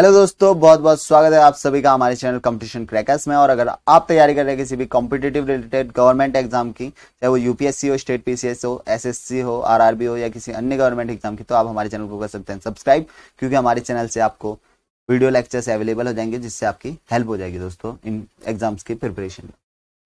hello दोस्तों बहुत बहुत स्वागत है आप सभी का हमारे चैनल कंपटीशन क्रैकर्स में और अगर आप तैयारी कर रहे हैं किसी भी कॉम्पिटेटिव रिलेटेड गवर्नमेंट एग्जाम की चाहे वो यूपीएससी हो स्टेट पीसीएस हो एसएससी हो आरआरबी हो या किसी अन्य गवर्नमेंट एग्जाम की तो आप हमारे चैनल को कर सकते हैं सब्सक्राइब क्योंकि हमारे चैनल से आपको वीडियो लेक्चर्स अवेलेबल हो जाएंगे जिससे आपकी हेल्प हो जाएगी दोस्तों इन एग्जाम्स की प्रिपरेशन में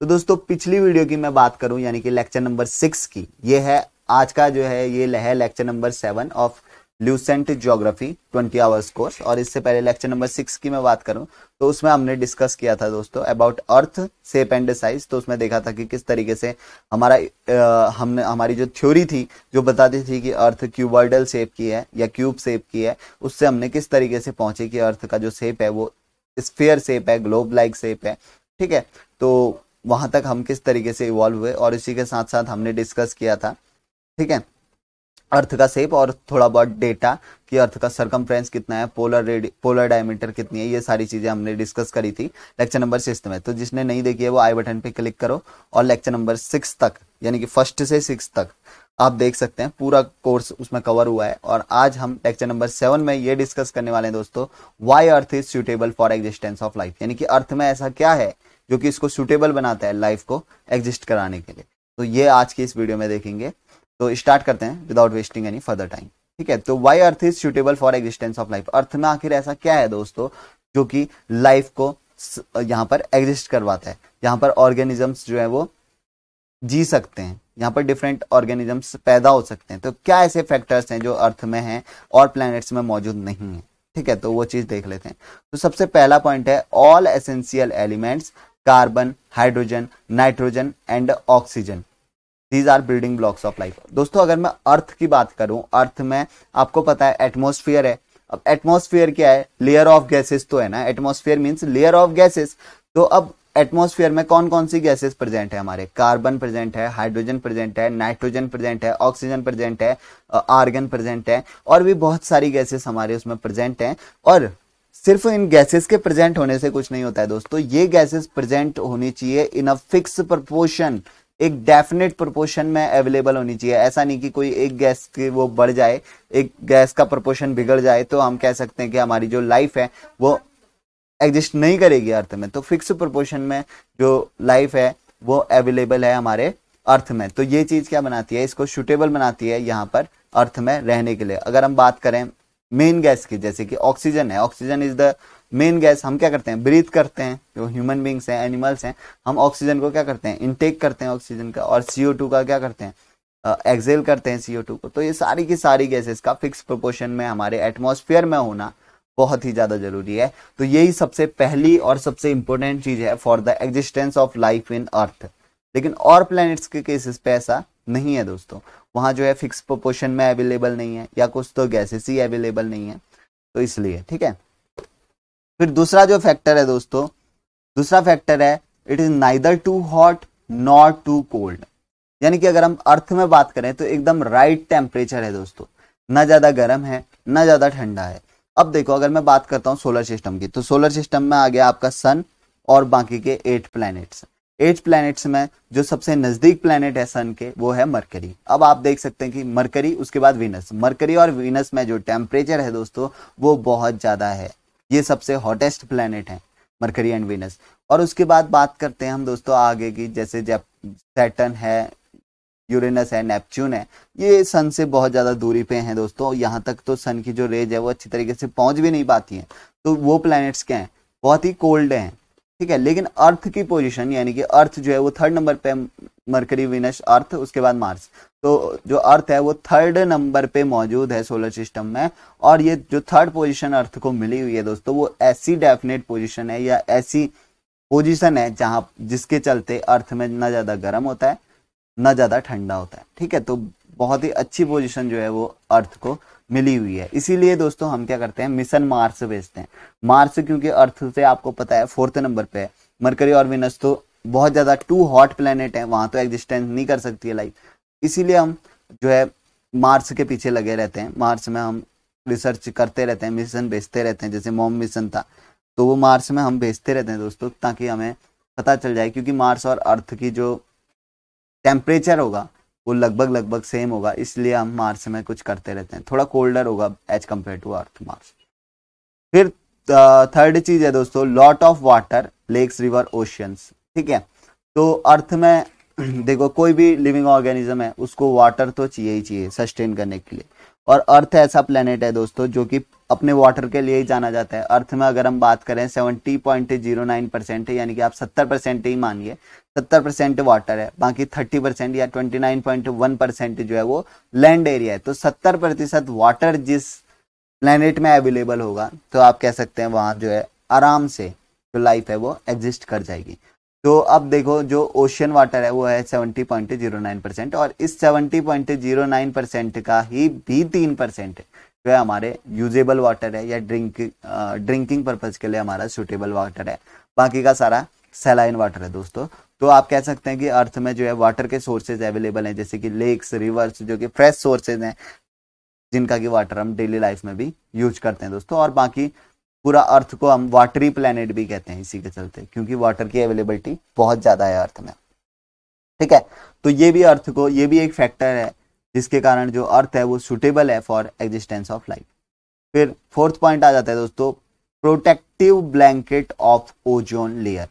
तो दोस्तों पिछली वीडियो की मैं बात करूं यानी कि लेक्चर नंबर सिक्स की ये है आज का जो है ये है lecture number seven of Lucent geography twenty hours course और इससे पहले लेक्चर नंबर सिक्स की मैं बात करूं तो उसमें हमने डिस्कस किया था दोस्तों about earth shape and size तो उसमें देखा था कि किस तरीके से हमारा आ, हमने हमारी जो थ्योरी थी जो बताती थी कि अर्थ क्यूबर्डल सेप की है या क्यूब सेप की है उससे हमने किस तरीके से पहुंचे कि अर्थ का जो सेप है वो स्फेयर सेप है ग्लोब लाइक सेप है ठीक है तो वहां तक हम किस तरीके से इवॉल्व हुए और इसी के साथ साथ हमने डिस्कस किया था ठीक है अर्थ का सेप और थोड़ा बहुत डेटा कि अर्थ का सरकम कितना है पोलर रेडियो पोलर डायमीटर कितनी है ये सारी चीज़ें हमने डिस्कस करी थी लेक्चर नंबर सिक्स में तो जिसने नहीं देखी है वो आई बटन पे क्लिक करो और लेक्चर नंबर सिक्स तक यानी कि फर्स्ट से सिक्स तक आप देख सकते हैं पूरा कोर्स उसमें कवर हुआ है और आज हम लेक्चर नंबर सेवन में ये डिस्कस करने वाले हैं दोस्तों why earth is suitable for existence of life यानी कि अर्थ में ऐसा क्या है जो कि इसको सुटेबल बनाता है लाइफ को एग्जिस्ट कराने के लिए तो ये आज की इस वीडियो में देखेंगे तो स्टार्ट करते हैं without wasting any further time ठीक है तो why earth is suitable for existence of life earth में आखिर ऐसा क्या है दोस्तों जो कि लाइफ को यहाँ पर एग्जिस्ट करवाता है यहाँ पर ऑर्गेनिजम्स जो है वो जी सकते हैं यहाँ पर डिफरेंट ऑर्गेनिजम्स पैदा हो सकते हैं तो क्या ऐसे फैक्टर्स हैं जो अर्थ में हैं और प्लैनेट्स में मौजूद नहीं है ठीक है तो वो चीज देख लेते हैं तो सबसे पहला पॉइंट है all essential elements carbon hydrogen nitrogen and oxygen these are building blocks of life दोस्तों अगर मैं अर्थ की बात करूं अर्थ में आपको पता है एटमोस्फियर है अब एटमोस्फियर क्या है लेयर ऑफ गैसेस तो है ना atmosphere means layer of gases तो अब एटमोस्फियर में कौन कौन सी गैसेस प्रेजेंट है हमारे कार्बन प्रेजेंट है हाइड्रोजन प्रेजेंट है नाइट्रोजन प्रेजेंट है ऑक्सीजन प्रेजेंट है आर्गन प्रेजेंट है और भी बहुत सारी गैसेस हमारे उसमें प्रेजेंट हैं और सिर्फ इन गैसेस के प्रेजेंट होने से कुछ नहीं होता है दोस्तों ये गैसेस प्रेजेंट होनी चाहिए इन अ फिक्स प्रपोर्शन एक डेफिनेट प्रोपोर्शन में अवेलेबल होनी चाहिए ऐसा नहीं कि कोई एक गैस की वो बढ़ जाए एक गैस का प्रोपोर्शन बिगड़ जाए तो हम कह सकते हैं कि हमारी जो लाइफ है वो एग्जिस्ट नहीं करेगी अर्थ में तो फिक्स प्रोपोर्शन में जो लाइफ है वो अवेलेबल है हमारे अर्थ में तो ये चीज़ क्या बनाती है इसको सुटेबल बनाती है यहाँ पर अर्थ में रहने के लिए अगर हम बात करें मेन गैस की जैसे कि ऑक्सीजन है oxygen is the main gas हम क्या करते हैं ब्रीथ करते हैं जो ह्यूमन बींग्स हैं एनिमल्स हैं हम ऑक्सीजन को क्या करते हैं इनटेक करते हैं ऑक्सीजन का और सी का क्या करते हैं एक्सेल uh, करते हैं सी को तो ये सारी की सारी गैसेस का फिक्स प्रोपोर्शन में हमारे एटमोसफियर में होना बहुत ही ज़्यादा जरूरी है तो यही सबसे पहली और सबसे इम्पोर्टेंट चीज़ है for the existence of life in Earth लेकिन और प्लैनेट्स के केसेस पे ऐसा नहीं है दोस्तों वहां जो है फिक्स प्रोपोर्शन में अवेलेबल नहीं है या कुछ तो गैसेस ही अवेलेबल नहीं है तो इसलिए ठीक है फिर दूसरा जो फैक्टर है दोस्तों दूसरा फैक्टर है it is neither too hot not too cold यानी कि अगर हम अर्थ में बात करें तो एकदम राइट टेम्परेचर है दोस्तों ना ज़्यादा गर्म है ना ज़्यादा ठंडा है अब देखो अगर मैं बात करता हूँ सोलर सिस्टम की तो सोलर सिस्टम में आ गया आपका सन और बाकी के एट प्लैनेट्स एट प्लैनेट्स में जो सबसे नज़दीक प्लैनेट है सन के वो है मरकरी अब आप देख सकते हैं कि मरकरी उसके बाद वीनस मरकरी और वीनस में जो टेम्परेचर है दोस्तों वो बहुत ज़्यादा है ये सबसे हॉटेस्ट प्लानट हैं मरकरी एंड वीनस और उसके बाद बात करते हैं हम दोस्तों आगे की जैसे जब सैटन है यूरेनस है नेपच्यून है ये सन से बहुत ज़्यादा दूरी पे हैं दोस्तों यहाँ तक तो सन की जो रेज है वो अच्छी तरीके से पहुँच भी नहीं पाती है तो वो प्लैनेट्स क्या हैं बहुत ही कोल्ड हैं ठीक है लेकिन अर्थ की पोजिशन यानी कि अर्थ जो है वो थर्ड नंबर पे मरकरी विनस अर्थ उसके बाद मार्स तो जो अर्थ है वो थर्ड नंबर पे मौजूद है सोलर सिस्टम में और ये जो थर्ड पोजिशन अर्थ को मिली हुई है दोस्तों वो ऐसी डेफिनेट पोजिशन है या ऐसी पोजिशन है जहां जिसके चलते अर्थ में ना ज़्यादा गर्म होता है ना ज़्यादा ठंडा होता है ठीक है तो बहुत ही अच्छी पोजिशन जो है वो अर्थ को मिली हुई है इसीलिए दोस्तों हम क्या करते हैं मिशन मार्स भेजते हैं मार्स क्योंकि अर्थ से आपको पता है फोर्थ नंबर पे है मरकरी और विनस तो बहुत ज़्यादा टू हॉट प्लेनेट है वहां तो एग्जिस्टेंस नहीं कर सकती है लाइफ इसीलिए हम जो है मार्स के पीछे लगे रहते हैं मार्स में हम रिसर्च करते रहते हैं मिशन भेजते रहते हैं जैसे मोम मिशन था तो वो मार्स में हम भेजते रहते हैं दोस्तों ताकि हमें पता चल जाए क्योंकि मार्स और अर्थ की जो टेम्परेचर होगा वो लगभग लगभग सेम होगा इसलिए हम मार्स में कुछ करते रहते हैं थोड़ा कोल्डर होगा as compare to Earth Mars फिर थर्ड चीज है दोस्तों lot of water lakes river oceans ठीक है तो अर्थ में देखो कोई भी लिविंग ऑर्गेनिज्म है उसको वाटर तो चाहिए ही चाहिए सस्टेन करने के लिए और अर्थ ऐसा प्लेनेट है दोस्तों जो कि अपने वाटर के लिए ही जाना जाता है अर्थ में अगर हम बात करें seventy point zero nine percent है यानी कि आप सत्तर परसेंट ही मानिए सत्तर परसेंट वाटर है बाकी थर्टी परसेंट या twenty nine point one percent जो है वो लैंड एरिया है तो सत्तर प्रतिशत वाटर जिस प्लेनेट में अवेलेबल होगा तो आप कह सकते हैं वहां जो है आराम से जो लाइफ है वो एग्जिस्ट कर जाएगी तो अब देखो जो ओशियन वाटर है वो है seventy point zero nine percent और इस seventy point zero nine percent का ही भी तीन परसेंट जो है हमारे यूजेबल वाटर है या ड्रिंक ड्रिंकिंग पर्पज के लिए हमारा सुटेबल वाटर है बाकी का सारा सेलाइन वाटर है दोस्तों तो आप कह सकते हैं कि अर्थ में जो है वाटर के सोर्सेज अवेलेबल हैं जैसे कि लेक्स रिवर्स जो कि फ्रेश सोर्सेज हैं जिनका कि वाटर हम डेली लाइफ में भी यूज करते हैं दोस्तों और बाकी पूरा अर्थ को हम वाटरी प्लेनेट भी कहते हैं इसी के चलते क्योंकि वाटर की अवेलेबिलिटी बहुत ज़्यादा है अर्थ में ठीक है तो ये भी अर्थ को ये भी एक फैक्टर है जिसके कारण जो अर्थ है वो सुटेबल है फॉर एग्जिस्टेंस ऑफ लाइफ फिर फोर्थ पॉइंट आ जाता है दोस्तों protective blanket of ozone layer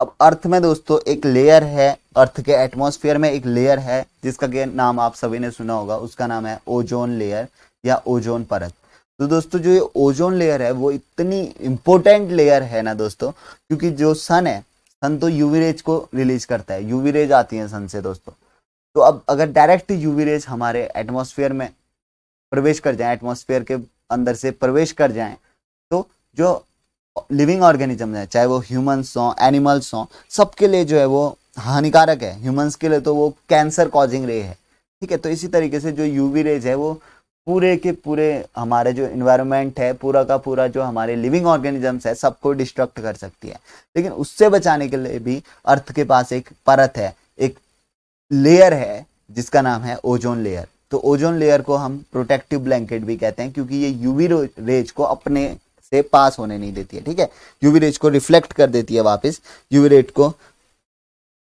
अब अर्थ में दोस्तों एक लेयर है अर्थ के एटमॉस्फेयर में एक लेयर है जिसका नाम आप सभी ने सुना होगा उसका नाम है ओजोन लेयर या ओजोन परत तो दोस्तों जो ये ओजोन लेयर है वो इतनी इम्पोर्टेंट लेयर है ना दोस्तों क्योंकि जो सन है सन तो यूवी रेज को रिलीज करता है यूवी रेज आती है सन से दोस्तों तो अब अगर डायरेक्ट यूवी रेज हमारे एटमोसफियर में प्रवेश कर जाए एटमोसफियर के अंदर से प्रवेश कर जाए तो जो लिविंग ऑर्गेनिज्म है चाहे वो ह्यूमन्स हों एनिमल्स हों सबके लिए जो है वो हानिकारक है ह्यूमन्स के लिए तो वो कैंसर कॉजिंग रे है ठीक है तो इसी तरीके से जो यूवी रेज है वो पूरे के पूरे हमारे जो इन्वायरमेंट है पूरा का पूरा जो हमारे लिविंग ऑर्गेनिजम्स है सबको डिस्ट्रक्ट कर सकती है लेकिन उससे बचाने के लिए भी अर्थ के पास एक परत है एक लेयर है जिसका नाम है ओजोन लेयर तो ओजोन लेयर को हम प्रोटेक्टिव ब्लैंकेट भी कहते हैं क्योंकि ये यूवी रेज को अपने से पास होने नहीं देती है ठीक है यूवी रेज को रिफ्लेक्ट कर देती है वापस यूवी रेज को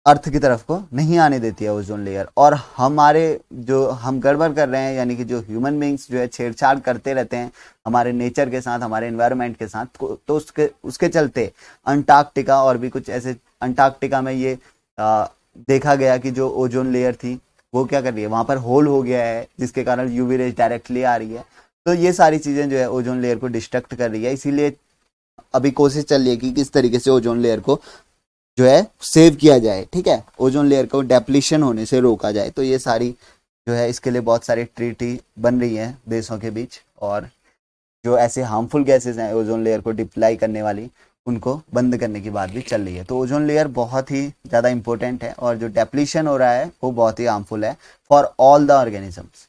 अर्थ की तरफ को नहीं आने देती है ओजोन लेयर और हमारे जो हम गड़बड़ कर रहे हैं यानी कि जो ह्यूमन बींग्स जो है छेड़छाड़ करते रहते हैं हमारे नेचर के साथ हमारे इन्वायरमेंट के साथ तो, तो उसके उसके चलते अंटार्कटिका और भी कुछ ऐसे अंटार्कटिका में ये आ, देखा गया कि जो ओजोन लेयर थी वो क्या कर रही है वहाँ पर होल हो गया है जिसके कारण यूवी रेज डायरेक्टली आ रही है तो ये सारी चीज़ें जो है ओजोन लेयर को डिस्ट्रक्ट कर रही है इसीलिए अभी कोशिश चल रही है कि किस तरीके से ओजोन लेयर को जो है सेव किया जाए ठीक है ओजोन लेयर को डेप्लीशन होने से रोका जाए तो ये सारी जो है इसके लिए बहुत सारी ट्रीटी बन रही है देशों के बीच और जो ऐसे हार्मफुल गैसेज हैं ओजोन लेयर को डिप्लाई करने वाली उनको बंद करने की बात भी चल रही है तो ओजोन लेयर बहुत ही ज़्यादा इंपॉर्टेंट है और जो डेप्लीशन हो रहा है वो बहुत ही हार्मफुल है फॉर ऑल द ऑर्गेनिजम्स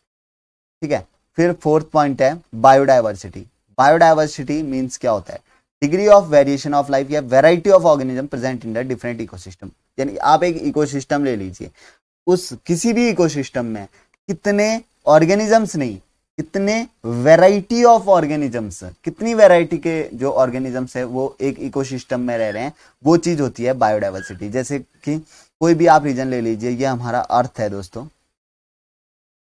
ठीक है फिर फोर्थ पॉइंट है बायोडाइवर्सिटी बायोडाइवर्सिटी मीन्स क्या होता है degree of variation of life या variety of organism present in the different ecosystem यानी आप एक इकोसिस्टम ले लीजिए उस किसी भी इकोसिस्टम में कितने ऑर्गेनिजम्स नहीं कितने वेराइटी ऑफ ऑर्गेनिजम्स कितनी वेराइटी के जो ऑर्गेनिजम्स है वो एक इकोसिस्टम में रह रहे हैं वो चीज़ होती है बायोडाइवर्सिटी जैसे कि कोई भी आप रीजन ले लीजिए ये हमारा अर्थ है दोस्तों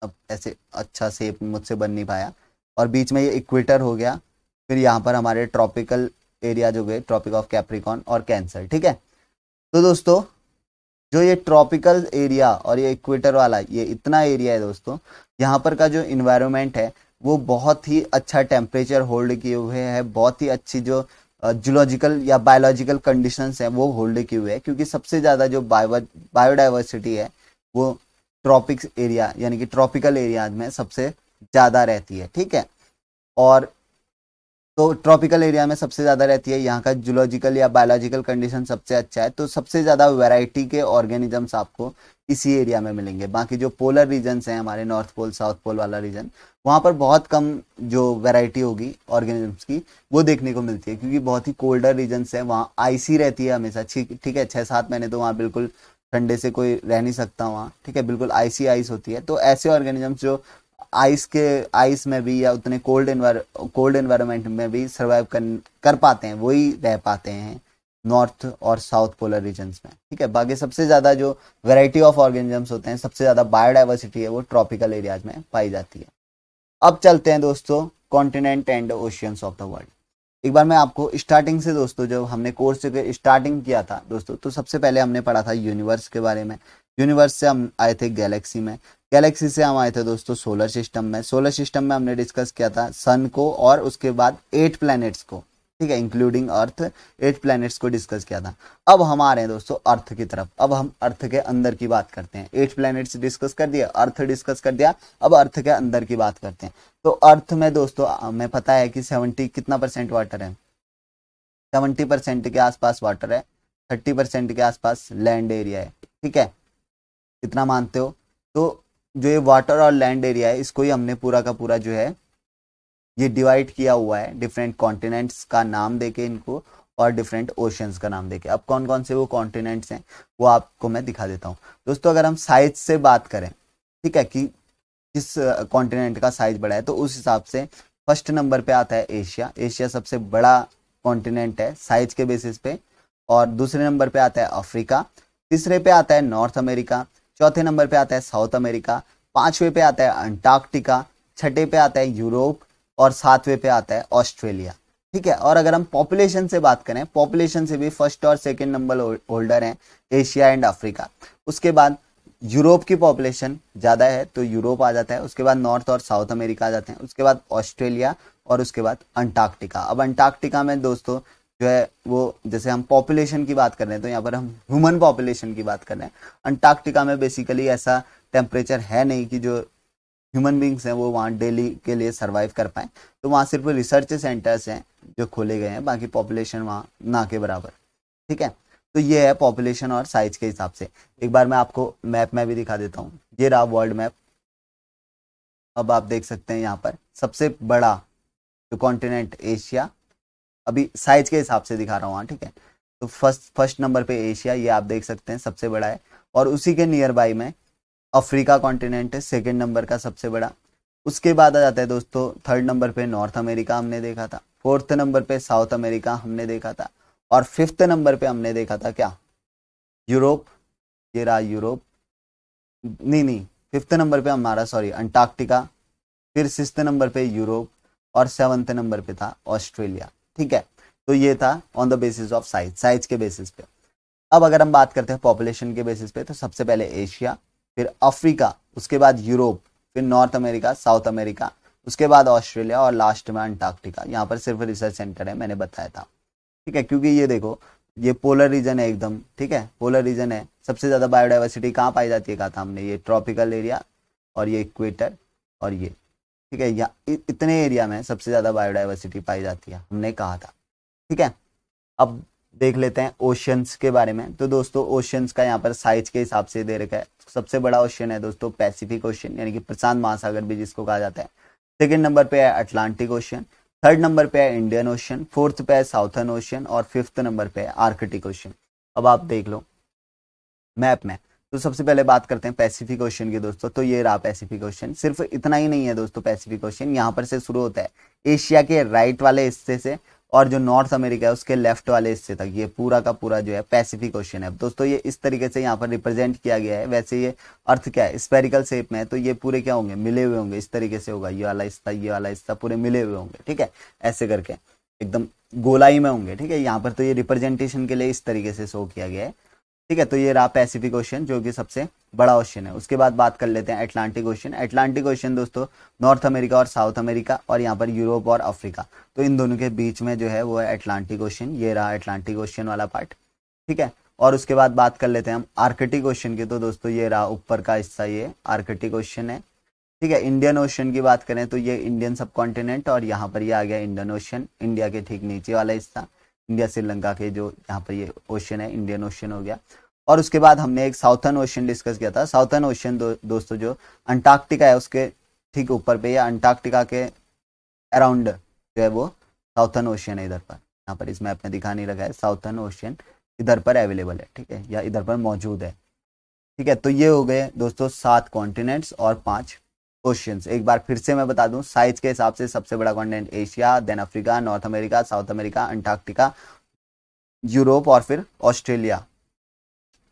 अब ऐसे अच्छा सेप मुझसे बन नहीं पाया और बीच में ये इक्वेटर हो गया फिर यहाँ पर हमारे ट्रॉपिकल एरिया जो गए ट्रॉपिक ऑफ कैप्रिकॉन और कैंसर ठीक है तो दोस्तों जो ये ट्रॉपिकल एरिया और ये इक्वेटर वाला ये इतना एरिया है दोस्तों यहाँ पर का जो इन्वायरमेंट है वो बहुत ही अच्छा टेम्परेचर होल्ड किए हुए है बहुत ही अच्छी जो जूलॉजिकल या बायोलॉजिकल कंडीशंस है वो होल्ड किए हुए हैं क्योंकि सबसे ज़्यादा जो बायो बायोडाइवर्सिटी है वो ट्रॉपिक्स एरिया यानी कि ट्रॉपिकल एरिया में सबसे ज़्यादा रहती है ठीक है और तो ट्रॉपिकल एरिया में सबसे ज़्यादा रहती है यहाँ का जूलॉजिकल या बायोलॉजिकल कंडीशन सबसे अच्छा है तो सबसे ज़्यादा वैरायटी के ऑर्गेनिजम्स आपको इसी एरिया में मिलेंगे बाकी जो पोलर रीजन्स हैं हमारे नॉर्थ पोल साउथ पोल वाला रीजन वहाँ पर बहुत कम जो वेराइटी होगी ऑर्गेनिजम्स की वो देखने को मिलती है क्योंकि बहुत ही कोल्डर रीजन्स हैं वहाँ आइसी रहती है हमेशा ठीक है छः सात महीने तो वहाँ बिल्कुल ठंडे से कोई रह नहीं सकता वहाँ ठीक है बिल्कुल आइसी आइस होती है तो ऐसे ऑर्गेनिजम्स जो आइस के आइस में भी या उतने कोल्ड इन्वार, कोल्ड इन्वायरमेंट में भी सर्वाइव कर कर पाते हैं वही रह पाते हैं नॉर्थ और साउथ पोलर रीजन्स में ठीक है बाकी सबसे ज़्यादा जो वैरायटी ऑफ ऑर्गेनिजम्स होते हैं सबसे ज़्यादा बायोडाइवर्सिटी है वो ट्रॉपिकल एरियाज में पाई जाती है अब चलते हैं दोस्तों continent and oceans of the world एक बार मैं आपको स्टार्टिंग से दोस्तों जब हमने कोर्स स्टार्टिंग किया था दोस्तों तो सबसे पहले हमने पढ़ा था यूनिवर्स के बारे में यूनिवर्स से हम आए थे गैलेक्सी में गैलेक्सी से हम आए थे दोस्तों सोलर सिस्टम में सोलर सिस्टम में हमने डिस्कस किया था सन को और उसके बाद एट प्लैनेट्स को ठीक है इंक्लूडिंग अर्थ एट प्लैनेट्स को डिस्कस किया था अब हम आ रहे हैं दोस्तों अर्थ की तरफ अब हम अर्थ के अंदर की बात करते हैं एट प्लैनेट्स डिस्कस कर दिया अर्थ डिस्कस कर दिया अब अर्थ के अंदर की बात करते हैं तो अर्थ में दोस्तों हमें पता है कि सेवेंटी कितना परसेंट वाटर है सेवेंटी परसेंट के आसपास वाटर है थर्टी परसेंट के आसपास लैंड एरिया है ठीक है कितना मानते हो तो जो ये वाटर और लैंड एरिया है इसको ही हमने पूरा का पूरा जो है ये डिवाइड किया हुआ है डिफरेंट कॉन्टिनेंट्स का नाम देके इनको और डिफरेंट ओशंस का नाम देके अब कौन कौन से वो कॉन्टिनेंट्स हैं वो आपको मैं दिखा देता हूँ दोस्तों अगर हम साइज से बात करें ठीक है कि किस कॉन्टिनेंट का साइज बड़ा है तो उस हिसाब से फर्स्ट नंबर पे आता है एशिया एशिया सबसे बड़ा कॉन्टिनेंट है साइज के बेसिस पे और दूसरे नंबर पे आता है अफ्रीका तीसरे पे आता है नॉर्थ अमेरिका चौथे नंबर पे आता है साउथ अमेरिका पांचवें पे आता है अंटार्कटिका छठे पे आता है यूरोप और सातवें पे आता है ऑस्ट्रेलिया ठीक है और अगर हम पॉपुलेशन से बात करें पॉपुलेशन से भी फर्स्ट और सेकेंड नंबर होल्डर है एशिया एंड अफ्रीका उसके बाद यूरोप की पॉपुलेशन ज़्यादा है तो यूरोप आ जाता है उसके बाद नॉर्थ और साउथ अमेरिका आ जाते हैं उसके बाद ऑस्ट्रेलिया और उसके बाद अंटार्कटिका अब अंटार्कटिका में दोस्तों जो है वो जैसे हम पॉपुलेशन की बात कर रहे हैं तो यहाँ पर हम ह्यूमन पॉपुलेशन की बात कर रहे हैं अंटार्कटिका में बेसिकली ऐसा टेम्परेचर है नहीं कि जो ह्यूमन बींग्स हैं वो वहाँ डेली के लिए सर्वाइव कर पाए तो वहाँ सिर्फ रिसर्च सेंटर्स हैं जो खोले गए हैं बाकी पॉपुलेशन वहाँ ना के बराबर ठीक है तो ये है पॉपुलेशन और साइज के हिसाब से एक बार मैं आपको मैप में भी दिखा देता हूँ ये रहा वर्ल्ड मैप अब आप देख सकते हैं यहाँ पर सबसे बड़ा जो कॉन्टिनेंट एशिया अभी साइज के हिसाब से दिखा रहा हूँ हाँ, ठीक है तो फर्स्ट फर्स्ट नंबर पे एशिया ये आप देख सकते हैं सबसे बड़ा है और उसी के नियर बाई में अफ्रीका कॉन्टिनेंट है सेकेंड नंबर का सबसे बड़ा उसके बाद आ जाता है दोस्तों थर्ड नंबर पे नॉर्थ अमेरिका हमने देखा था फोर्थ नंबर पे साउथ अमेरिका हमने देखा था और फिफ्थ नंबर पे हमने देखा था क्या यूरोप ये रहा यूरोप नहीं नहीं फिफ्थ नंबर पे हमारा सॉरी अंटार्कटिका फिर सिक्स नंबर पे यूरोप और सेवन्थ नंबर पे था ऑस्ट्रेलिया ठीक है तो ये था on the basis of size size के बेसिस पे अब अगर हम बात करते हैं पॉपुलेशन के बेसिस पे तो सबसे पहले एशिया फिर अफ्रीका उसके बाद यूरोप फिर नॉर्थ अमेरिका साउथ अमेरिका उसके बाद ऑस्ट्रेलिया और लास्ट में अंटार्क्टिका यहाँ पर सिर्फ रिसर्च सेंटर है मैंने बताया था ठीक है क्योंकि ये देखो ये पोलर रीजन है एकदम ठीक है पोलर रीजन है सबसे ज़्यादा बायोडाइवर्सिटी कहाँ पाई जाती है कहा था हमने ये ट्रॉपिकल एरिया और ये इक्वेटर और ये ठीक है या इतने एरिया में सबसे ज़्यादा बायोडाइवर्सिटी पाई जाती है हमने कहा था ठीक है अब देख लेते हैं ओशंस के बारे में तो दोस्तों ओशंस का यहाँ पर साइज के हिसाब से दे रखा है सबसे बड़ा ओशन है दोस्तों पैसिफिक ओशन यानी कि प्रशांत महासागर भी जिसको कहा जाता है सेकेंड नंबर पे है अटलांटिक ओशन थर्ड नंबर पे है इंडियन ओशन फोर्थ पे है साउथर्न ओशन और फिफ्थ नंबर पे है आर्कटिक ओशन अब आप देख लो मैप में तो सबसे पहले बात करते हैं पैसिफिक ओशन की दोस्तों तो ये रहा पैसिफिक ओशन सिर्फ इतना ही नहीं है दोस्तों पैसिफिक ओशन यहाँ पर से शुरू होता है एशिया के राइट वाले हिस्से से और जो नॉर्थ अमेरिका है उसके लेफ्ट वाले हिस्से तक ये पूरा का पूरा जो है पैसिफिक ओशन है दोस्तों ये इस तरीके से यहाँ पर रिप्रेजेंट किया गया है वैसे ये अर्थ क्या है स्पेरिकल शेप में है तो ये पूरे क्या होंगे मिले हुए होंगे इस तरीके से होगा ये वाला हिस्सा ये वाला हिस्सा पूरे मिले हुए होंगे ठीक है ऐसे करके एकदम गोलाई में होंगे ठीक है यहाँ पर तो ये रिप्रेजेंटेशन के लिए इस तरीके से शो किया गया है ठीक है तो ये रहा पैसिफिक ओशन जो कि सबसे बड़ा ओशन है उसके बाद बात कर लेते हैं अटलांटिक ओशन अटलांटिक ओशन दोस्तों नॉर्थ अमेरिका और साउथ अमेरिका और यहाँ पर यूरोप और अफ्रीका तो इन दोनों के बीच में जो है वो है अटलांटिक ओशन ये रहा अटलांटिक ओशन वाला पार्ट ठीक है और उसके बाद बात कर लेते हैं हम आर्कटिक ओशन की तो दोस्तों ये रहा ऊपर का हिस्सा ये आर्कटिक ओशन है ठीक है इंडियन ओशन की बात करें तो ये इंडियन सब कॉन्टिनेंट और यहाँ पर ये आ गया इंडियन ओशन इंडिया के ठीक नीचे वाला हिस्सा इंडिया श्रीलंका के जो यहाँ पर ये ओशन है इंडियन ओशन हो गया और उसके बाद हमने एक साउथर्न ओशन डिस्कस किया था साउथर्न ओशन दो, दोस्तों जो अंटार्कटिका है उसके ठीक ऊपर पे या अंटार्कटिका के अराउंड जो है वो साउथर्न ओशन है इधर पर यहाँ पर इसमें आपने दिखा नहीं लगा है साउथर्न ओशन इधर पर अवेलेबल है ठीक है या इधर पर मौजूद है ठीक है तो ये हो गए दोस्तों सात कॉन्टिनेंट्स और पांच क्वेश्चंस एक बार फिर से मैं बता दूं साइज के हिसाब से सबसे बड़ा continent Asia then Africa North America South America Antarctica Europe और फिर ऑस्ट्रेलिया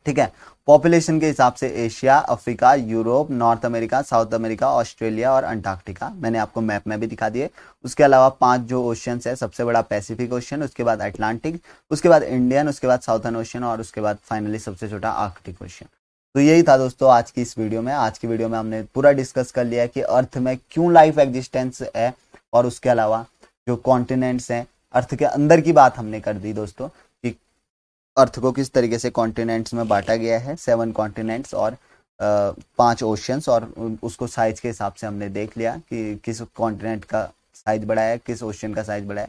ठीक है पॉपुलेशन के हिसाब से Asia Africa Europe North America South America Australia और अंटार्क्टिका मैंने आपको मैप में भी दिखा दिए उसके अलावा पांच जो ओशियंस है सबसे बड़ा पैसिफिक ओशियन उसके बाद अटलांटिक उसके बाद इंडियन उसके बाद साउथर्न ओशियन और उसके बाद फाइनली सबसे छोटा आर्कटिक ओशियन तो यही था दोस्तों आज की इस वीडियो में आज की वीडियो में हमने पूरा डिस्कस कर लिया कि अर्थ में क्यों लाइफ एग्जिस्टेंस है और उसके अलावा जो कॉन्टिनेंट्स हैं अर्थ के अंदर की बात हमने कर दी दोस्तों कि अर्थ को किस तरीके से कॉन्टिनेंट्स में बांटा गया है सेवन कॉन्टिनेंट्स और पांच ओशियंस और उसको साइज के हिसाब से हमने देख लिया कि किस कॉन्टिनेंट का साइज बड़ा है किस ओशियन का साइज बड़ा है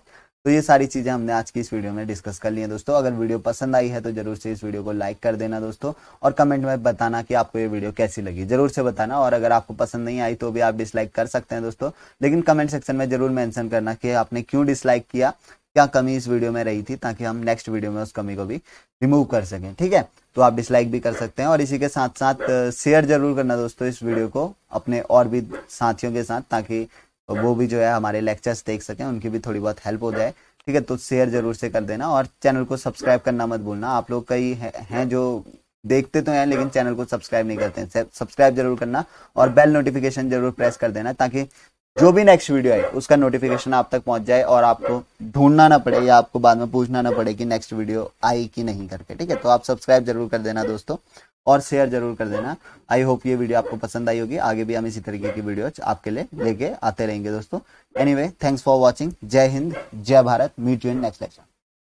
तो ये सारी चीज़ें हमने आज की इस वीडियो में डिस्कस कर ली है दोस्तों अगर वीडियो पसंद आई है तो जरूर से इस वीडियो को लाइक कर देना दोस्तों और कमेंट में बताना कि आपको ये वीडियो कैसी लगी जरूर से बताना और अगर आपको पसंद नहीं आई तो भी आप डिसलाइक कर सकते हैं दोस्तों लेकिन कमेंट सेक्शन में जरूर मैंशन करना कि आपने क्यों डिसलाइक किया क्या कमी इस वीडियो में रही थी ताकि हम नेक्स्ट वीडियो में उस कमी को भी रिमूव कर सकें ठीक है तो आप डिसलाइक भी कर सकते हैं और इसी के साथ साथ शेयर जरूर करना दोस्तों इस वीडियो को अपने और भी साथियों के साथ ताकि और वो भी जो है हमारे लेक्चर्स देख सकें उनकी भी थोड़ी बहुत हेल्प हो जाए ठीक है तो शेयर जरूर से कर देना और चैनल को सब्सक्राइब करना मत भूलना आप लोग कई हैं जो देखते तो हैं लेकिन चैनल को सब्सक्राइब नहीं करते हैं सब्सक्राइब जरूर करना और बेल नोटिफिकेशन जरूर प्रेस कर देना ताकि जो भी नेक्स्ट वीडियो आए उसका नोटिफिकेशन आप तक पहुंच जाए और आपको ढूंढना ना पड़े या आपको बाद में पूछना ना पड़े कि नेक्स्ट वीडियो आई कि नहीं करके ठीक है तो आप सब्सक्राइब जरूर कर देना दोस्तों और शेयर जरूर कर देना आई होप ये वीडियो आपको पसंद आई होगी आगे भी हम इसी तरीके की वीडियो आपके लिए लेके आते रहेंगे दोस्तों एनीवे थैंक्स फॉर वॉचिंग जय हिंद जय Bharat meet you in next lecture